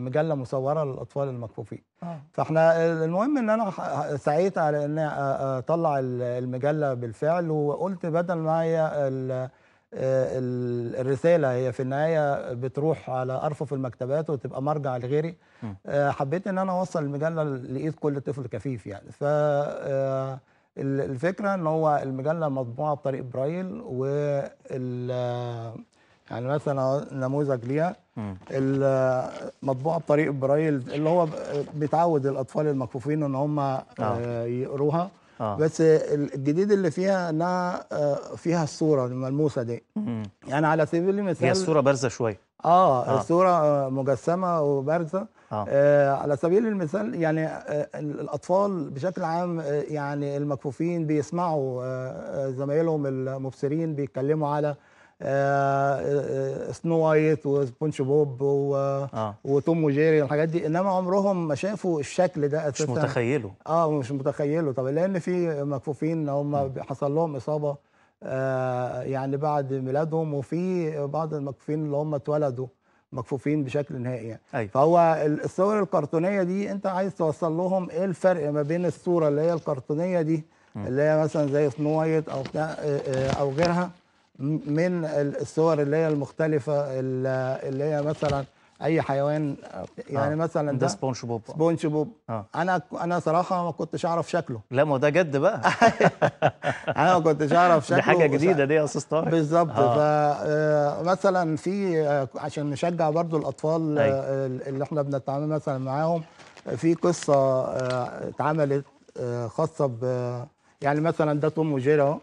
مجله مصوره للاطفال المكفوفين آه. فاحنا المهم ان انا سعيت على ان اطلع المجله بالفعل وقلت بدل ما هي آه، الرساله هي في النهايه بتروح على ارفف المكتبات وتبقى مرجع لغيري آه، حبيت ان انا اوصل المجله لايد كل طفل كفيف يعني ف آه، الفكره ان هو المجله مطبوعه بطريقه برايل وال يعني مثلا نموذج ليها مطبوعه بطريقه برايل اللي هو بتعود الاطفال المكفوفين ان هم آه،, آه. يقروها آه. بس الجديد اللي فيها انها آه، فيها الصوره الملموسه دي مم. يعني على سبيل المثال هي الصوره بارزه شويه آه, اه الصوره آه، مجسمه وبارزه آه. آه على سبيل المثال يعني آه الاطفال بشكل عام آه يعني المكفوفين بيسمعوا آه زمايلهم المبصرين بيتكلموا على آه، آه، سنو وايت وسبونج بوب و... آه. وتوم وجيري والحاجات دي انما عمرهم ما شافوا الشكل ده اساسا مش متخيله اه مش متخيله طب لان في مكفوفين هم حصل لهم اصابه آه يعني بعد ميلادهم وفي بعض المكفوفين اللي هم اتولدوا مكفوفين بشكل نهائي يعني أيوة. فهو الصور الكرتونيه دي انت عايز توصل لهم ايه الفرق ما بين الصوره اللي هي الكرتونيه دي م. اللي هي مثلا زي سنو وايت او آه، او غيرها من الصور اللي هي المختلفه اللي هي مثلا اي حيوان يعني آه. مثلا ده, ده سبونج بوب سبونج بوب آه. انا انا صراحه ما كنتش اعرف شكله لا ما ده جد بقى انا ما كنتش اعرف شكله دي حاجه جديده دي يا استاذ طارق بالظبط آه. فمثلا آه، في آه، عشان نشجع برضو الاطفال آه، أي. أيوه. اللي احنا بنتعامل مثلا معاهم في قصه اتعملت خاصه ب يعني مثلا ده توم وجيري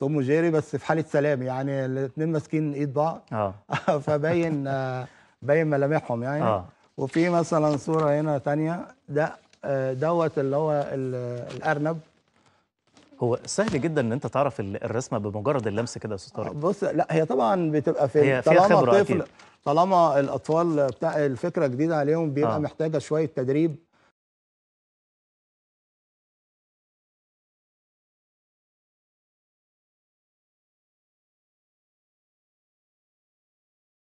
توم وجيري بس في حاله سلام يعني الاثنين ماسكين ايد بعض اه فباين آه، باين ملامحهم يعني آه. وفي مثلا صوره هنا ثانيه ده آه، دوت اللي هو الارنب هو سهل جدا ان انت تعرف الرسمه بمجرد اللمس كده يا استاذ طارق آه، بص لا هي طبعا بتبقى في هي طالما خبرة طفل أكيد. طالما الاطفال بتاع الفكره جديده عليهم بيبقى آه. محتاجه شويه تدريب